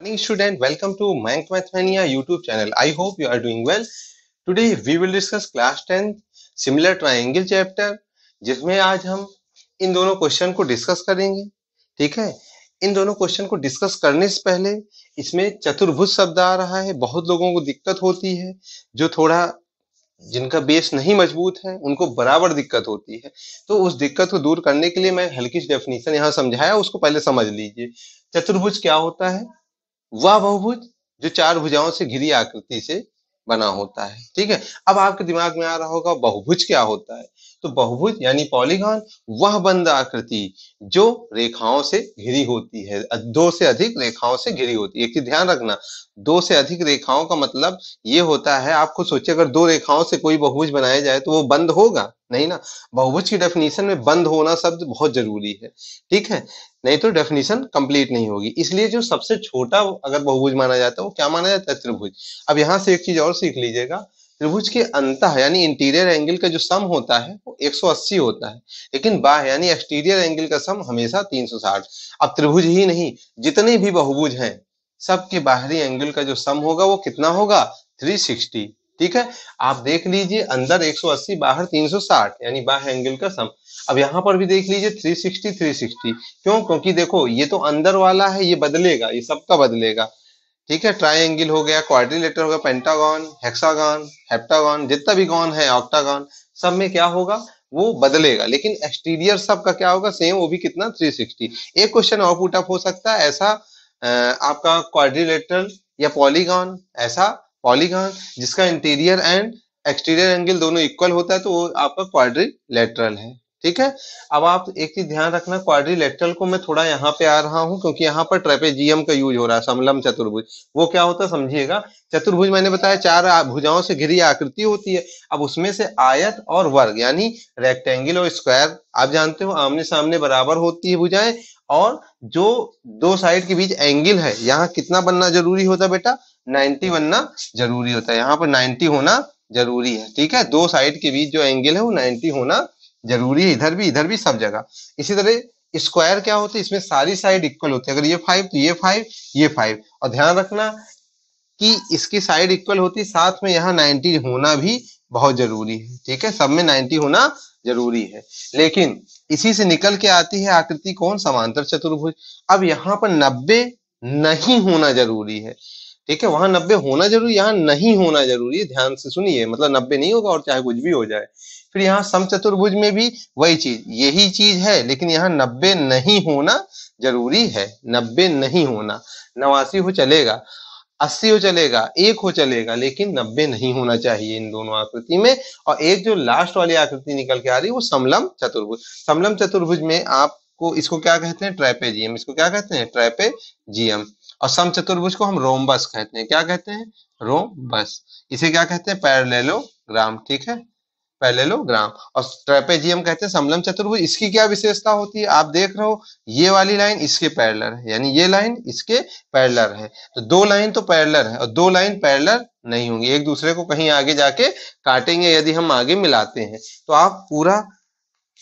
morning student welcome to Mank Mathmania YouTube channel I hope you are doing well today we will discuss class 10 similar triangle chapter जिसमें आज हम इन दोनों question को discuss करेंगे ठीक है इन दोनों क्वेश्चन को डिस्कस करने से पहले इसमें चतुर्भुज शब्द आ रहा है बहुत लोगों को दिक्कत होती है जो थोड़ा जिनका बेस नहीं मजबूत है उनको बराबर दिक्कत होती है तो उस दिक्कत को दूर करने के लिए मैं हल्की डेफिनेशन यहाँ समझाया उसको पहले समझ लीजिए चतुर्भुज क्या होता है वह बहुभुज जो चार भुजाओं से घिरी आकृति से बना होता है ठीक है अब आपके दिमाग में आ रहा होगा बहुभुज क्या होता है तो बहुभुज यानी पॉलीगॉन वह बंद आकृति जो रेखाओं से घिरी होती है दो से अधिक रेखाओं से घिरी होती है एक चीज ध्यान रखना दो से अधिक रेखाओं का मतलब ये होता है आपको सोचिए अगर दो रेखाओं से कोई बहुभुज बनाया जाए तो वो बंद होगा नहीं ना बहुभुज की डेफिनेशन में बंद होना शब्द बहुत जरूरी है ठीक है नहीं तो डेफिनेशन कंप्लीट नहीं होगी इसलिए जो सबसे छोटा अगर बहुभुज माना जाता है वो क्या माना जाता है त्रिभुज अब यहां से एक चीज और सीख लीजिएगा त्रिभुज के अंत यानी इंटीरियर एंगल का जो सम होता है वो 180 होता है लेकिन बाह यानी एक्सटीरियर एंगल का सम हमेशा 360 अब त्रिभुज ही नहीं जितने भी बहुभुज हैं सबके बाहरी एंगल का जो सम होगा वो कितना होगा 360 ठीक है आप देख लीजिए अंदर 180 बाहर 360 यानी बाह एंगल का सम अब यहाँ पर भी देख लीजिए 360 360 क्यों क्योंकि देखो ये तो अंदर वाला है ये बदलेगा ये सबका बदलेगा ठीक है ट्राइंगल हो गया क्वारिलेटर हो गया पेंटागॉन हेक्सागॉन हेप्टागॉन जितना भी गॉन है ऑक्टागॉन सब में क्या होगा वो बदलेगा लेकिन एक्सटीरियर सब का क्या होगा सेम वो भी कितना 360 एक क्वेश्चन और अप हो सकता है ऐसा आपका क्वारिलेटर या पॉलीगॉन ऐसा पॉलीगॉन जिसका इंटीरियर एंड एक्सटीरियर एंगल दोनों इक्वल होता है तो वो आपका क्वारिलेटरल है ठीक है अब आप एक चीज ध्यान रखना क्वारी को मैं थोड़ा यहाँ पे आ रहा हूँ क्योंकि यहाँ पर ट्रेपेजियम का यूज हो रहा है समलम चतुर्भुज वो क्या होता है समझिएगा चतुर्भुज मैंने बताया चार भुजाओं से घिरी आकृति होती है अब उसमें से आयत और वर्ग यानी रेक्टेंगल और स्क्वायर आप जानते हो आमने सामने बराबर होती है भुजाएं और जो दो साइड के बीच एंगल है यहाँ कितना बनना जरूरी होता है बेटा नाइन्टी बनना जरूरी होता है यहाँ पर नाइन्टी होना जरूरी है ठीक है दो साइड के बीच जो एंगल है वो नाइन्टी होना जरूरी है इधर भी इधर भी सब जगह इसी तरह स्क्वायर क्या होते हैं इसमें सारी साइड इक्वल होती है अगर ये फाइव तो ये फाइव ये फाइव और ध्यान रखना कि इसकी साइड इक्वल होती साथ में यहाँ नाइनटी होना भी बहुत जरूरी है ठीक है सब में नाइनटी होना जरूरी है लेकिन इसी से निकल के आती है आकृति कौन समांतर चतुर्भुज अब यहाँ पर नब्बे नहीं होना जरूरी है ठीक है वहां नब्बे होना जरूरी यहाँ नहीं होना जरूरी ध्यान से सुनिए मतलब नब्बे नहीं होगा और चाहे कुछ भी हो जाए फिर यहाँ समचतुर्भुज में भी वही चीज यही चीज है लेकिन यहाँ नब्बे नहीं होना जरूरी है नब्बे नहीं होना नवासी हो चलेगा अस्सी हो चलेगा एक हो चलेगा लेकिन नब्बे नहीं होना चाहिए इन दोनों आकृति में और एक जो लास्ट वाली आकृति निकल के आ रही है वो समलम चतुर्भुज समलम चतुर्भुज में आपको इसको क्या कहते हैं ट्रैपेजियम इसको क्या कहते हैं ट्रैपेजियम और सम चतुर्भुज को हम रोमबस कहते हैं क्या कहते हैं रोमबस इसे क्या कहते हैं पैरेललोग्राम ठीक है पैरेललोग्राम और ट्रेपेजियम कहते हैं समलम चतुर्भुज इसकी क्या विशेषता होती है आप देख रहे हो ये वाली लाइन इसके पैरलर है यानी ये लाइन इसके पैरलर है तो दो लाइन तो पैरलर है और दो लाइन पैरलर नहीं होंगी एक दूसरे को कहीं आगे जाके काटेंगे यदि हम आगे मिलाते हैं तो आप पूरा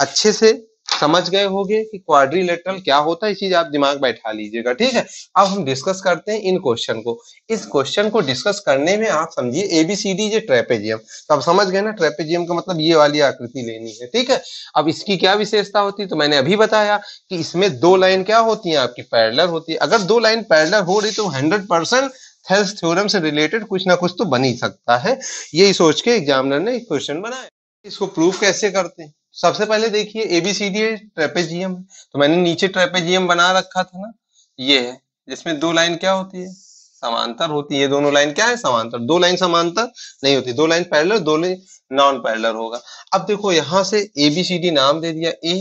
अच्छे से समझ गए होंगे कि क्वाड्रिलेटरल क्या होता है चीज आप दिमाग बैठा लीजिएगा ठीक है अब हम डिस्कस करते हैं इन क्वेश्चन को इस क्वेश्चन को डिस्कस करने में आप समझिए एबीसीडी ये ट्रेपेजियम तो आप समझ गए ना ट्रेपेजियम का मतलब ये वाली आकृति लेनी है ठीक है अब इसकी क्या विशेषता होती है तो मैंने अभी बताया कि इसमें दो लाइन क्या होती है आपकी पैरलर होती है अगर दो लाइन पैरलर हो रही तो हंड्रेड परसेंट थेल्स थ्योरम से रिलेटेड कुछ ना कुछ तो बन ही सकता है यही सोच के एग्जामिनर ने क्वेश्चन बनाया इसको प्रूव कैसे करते हैं सबसे पहले देखिए एबीसीडी ट्रेपेजियम तो मैंने नीचे ट्रेपेजियम बना रखा था ना ये है जिसमें दो लाइन क्या होती है समांतर होती है दोनों लाइन क्या है समांतर दो लाइन समांतर नहीं होती दो लाइन पैरलर दो लाइन नॉन पैरलर होगा अब देखो यहां से एबीसीडी नाम दे दिया ए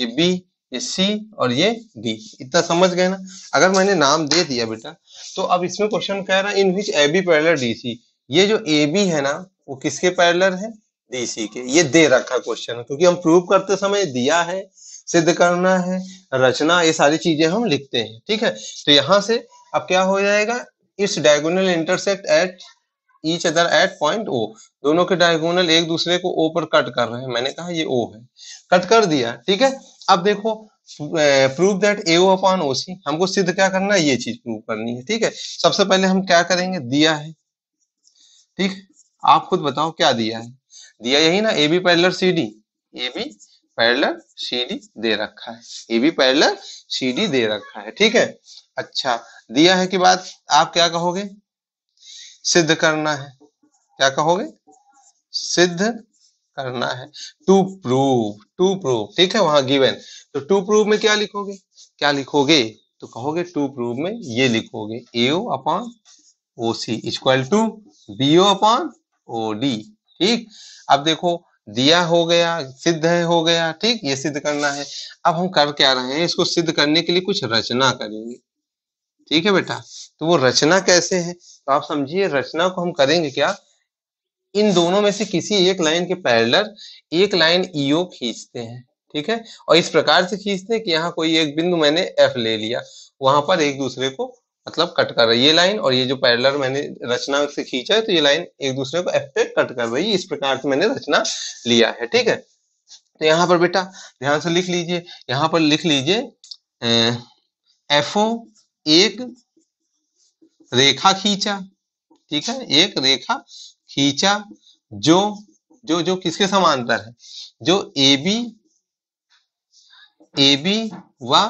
ये बी ये सी और ये डी इतना समझ गए ना अगर मैंने नाम दे दिया बेटा तो अब इसमें क्वेश्चन कह रहा है in which A B parallel D C ये जो ए बी है ना वो किसके पैरलर है डीसी के ये दे रखा क्वेश्चन क्योंकि हम प्रूव करते समय दिया है सिद्ध करना है रचना ये सारी चीजें हम लिखते हैं ठीक है तो यहां से अब क्या हो जाएगा इस diagonal intersect at each other at point O दोनों के डायगोनल एक दूसरे को ओ पर कट कर रहे हैं मैंने कहा ये ओ है कट कर दिया ठीक है अब देखो prove that A upon O C हमको सिद्ध क्या करना है ये चीज प्रूव करनी है ठीक है सबसे पहले हम क्या करेंगे दिया है ठीक आप खुद बताओ क्या दिया है दिया यही ना A B parallel C D A B parallel C D दे रखा है A B parallel C D दे रखा है ठीक है अच्छा दिया है कि बात आप क्या कहोगे सिद्ध करना है क्या कहोगे सिद्ध करना है टू प्रूव टू प्रूव ठीक है वहां गिवेन तो टू प्रूव में क्या लिखोगे क्या लिखोगे तो कहोगे टू प्रूव में ये लिखोगे AO upon O C equal to BO upon O D ठीक अब देखो दिया हो गया सिद्ध है हो गया ठीक ये सिद्ध करना है अब हम कर क्या रहे हैं इसको सिद्ध करने के लिए कुछ रचना करेंगे ठीक है बेटा तो वो रचना कैसे है तो आप समझिए रचना को हम करेंगे क्या इन दोनों में से किसी एक लाइन के पैरेलल एक लाइन ईओ e खींचते हैं ठीक है और इस प्रकार से खींचते हैं कि यहाँ कोई एक बिंदु मैंने एफ ले लिया वहां पर एक दूसरे को मतलब कट कर रही है ये लाइन और ये जो पैरलर मैंने रचना से खींचा है तो ये लाइन एक दूसरे को एफ पे कट कर रही है इस प्रकार से मैंने रचना लिया है ठीक है तो यहाँ पर बेटा ध्यान से लिख लीजिए यहाँ पर लिख लीजिए एफओ एक रेखा खींचा ठीक है एक रेखा खींचा जो जो जो किसके समांतर है जो ए बी ए बी व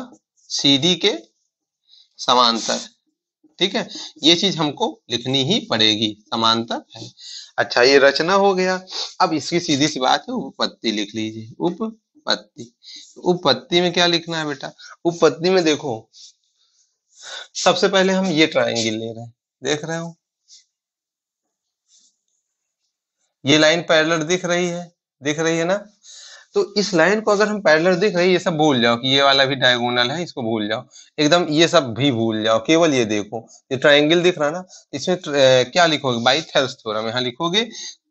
सी डी के समांतर ठीक है ये चीज हमको लिखनी ही पड़ेगी समानता है अच्छा ये रचना हो गया अब इसकी सीधी सी बात है उपपत्ति लिख लीजिए उपपत्ति उपपत्ति में क्या लिखना है बेटा उपपत्ति में देखो सबसे पहले हम ये ट्राइंगल ले रहे हैं देख रहे हो ये लाइन पैरेलल दिख रही है दिख रही है ना तो इस लाइन को अगर हम पैरेलल देख रहे हैं ये सब भूल जाओ कि ये वाला भी डायगोनल है इसको भूल जाओ एकदम ये सब भी भूल जाओ केवल ये देखो ये ट्राइंगल दिख रहा ना इसमें क्या लिखोगे बाई थेल्स थ्योरम यहाँ लिखोगे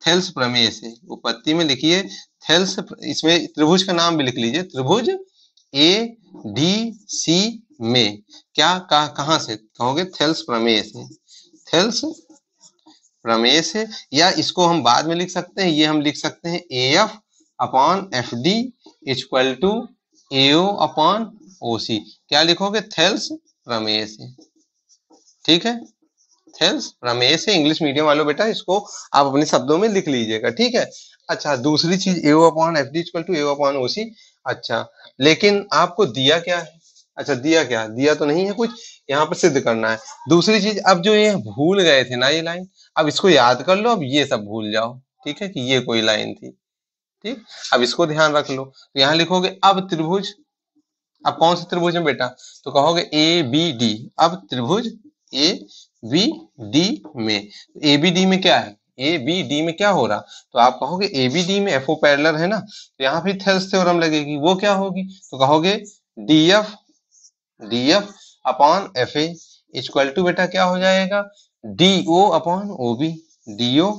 थेल्स प्रमेय से उपपत्ति में लिखिए थेल्स इसमें त्रिभुज का नाम भी लिख लीजिए त्रिभुज ए डी सी में क्या कहा कहां से कहोगे थेल्स प्रमेय से थेल्स प्रमेय से या इसको हम बाद में लिख सकते हैं ये हम लिख सकते हैं A F upon F D equal equal to AO upon O C क्या लिखोगे थेल्स प्रमेय से ठीक है थेल्स प्रमेय से इंग्लिश मीडियम वालों बेटा इसको आप अपने शब्दों में लिख लीजिएगा ठीक है अच्छा दूसरी चीज AO upon F D equal to AO upon O C अच्छा लेकिन आपको दिया क्या है अच्छा दिया क्या दिया तो नहीं है कुछ यहाँ पर सिद्ध करना है दूसरी चीज अब जो ये भूल गए थे ना ये लाइन अब इसको याद कर लो अब ये सब भूल जाओ ठीक है कि ये कोई लाइन थी ठीक अब इसको ध्यान रख लो तो यहां लिखोगे अब त्रिभुज अब कौन से त्रिभुज है बेटा तो कहोगे ए बी डी अब त्रिभुज ए बी डी में ए बी डी में क्या है ए बी डी में क्या हो रहा तो आप कहोगे ए बी डी में एफ ओ पैरलर है ना तो यहाँ फिर थेल्स थ्योरम लगेगी वो क्या होगी तो कहोगे D F D F upon F A equal to बेटा क्या हो जाएगा D O upon O B D O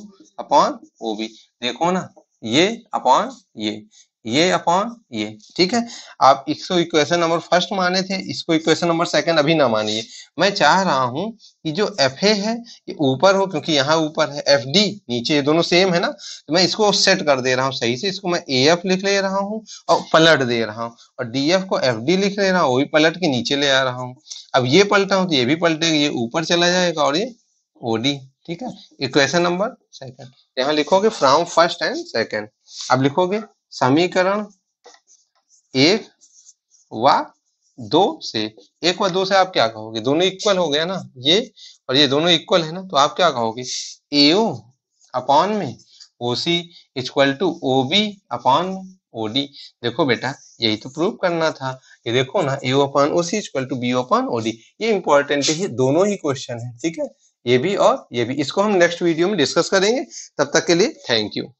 upon O B देखो ना ये अपॉन ये ये अपॉन ये ठीक है आप इसको इक्वेशन नंबर फर्स्ट माने थे इसको इक्वेशन नंबर सेकंड अभी ना मानिए मैं चाह रहा हूं कि जो एफ ए है ये ऊपर हो क्योंकि यहाँ ऊपर है एफ डी नीचे ये दोनों सेम है ना तो मैं इसको सेट कर दे रहा हूँ सही से इसको मैं ए एफ लिख ले रहा हूँ और पलट दे रहा हूँ और डी एफ को एफ डी लिख ले रहा हूँ वही पलट के नीचे ले आ रहा हूँ अब ये पलटा हूँ तो ये भी पलटेगा ये ऊपर चला जाएगा और ये ओडी ठीक है इक्वेशन नंबर सेकंड यहाँ लिखोगे फ्रॉम फर्स्ट एंड सेकंड अब लिखोगे समीकरण एक व दो से एक व दो से आप क्या कहोगे दोनों इक्वल हो गया ना ये और ये दोनों इक्वल है ना तो आप क्या कहोगे ए अपॉन में O C equal to O B upon OD देखो बेटा यही तो प्रूव करना था ये देखो ना A upon O C equal to B upon OD ये इंपॉर्टेंट है दोनों ही क्वेश्चन है ठीक है ये भी और ये भी इसको हम नेक्स्ट वीडियो में डिस्कस करेंगे तब तक के लिए थैंक यू